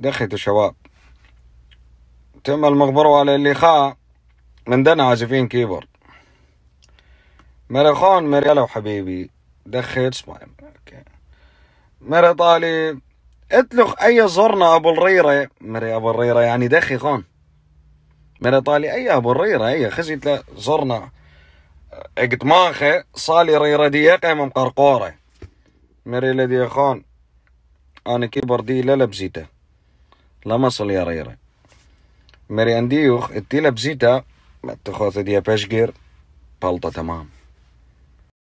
دخلت الشباب تم المغبرة على اللي خا من دنا عازفين كيبر مرخون مريلا وحبيبي دخيت سمايم اوكي مري طالي اتلخ اي زرنا ابو الريرة مري ابو الريرة يعني دخي خون مري طالي اي ابو الريرة اي خزيت له زرنا اقت ماخي صالي ريرة ديقة من قرقورة مري لدي خون انا كيبر دي لا لبزيته لا مصل يا ريري مري عندي يوخ اتي لبزيتا ما تخوث ديا بشقير بلطة تمام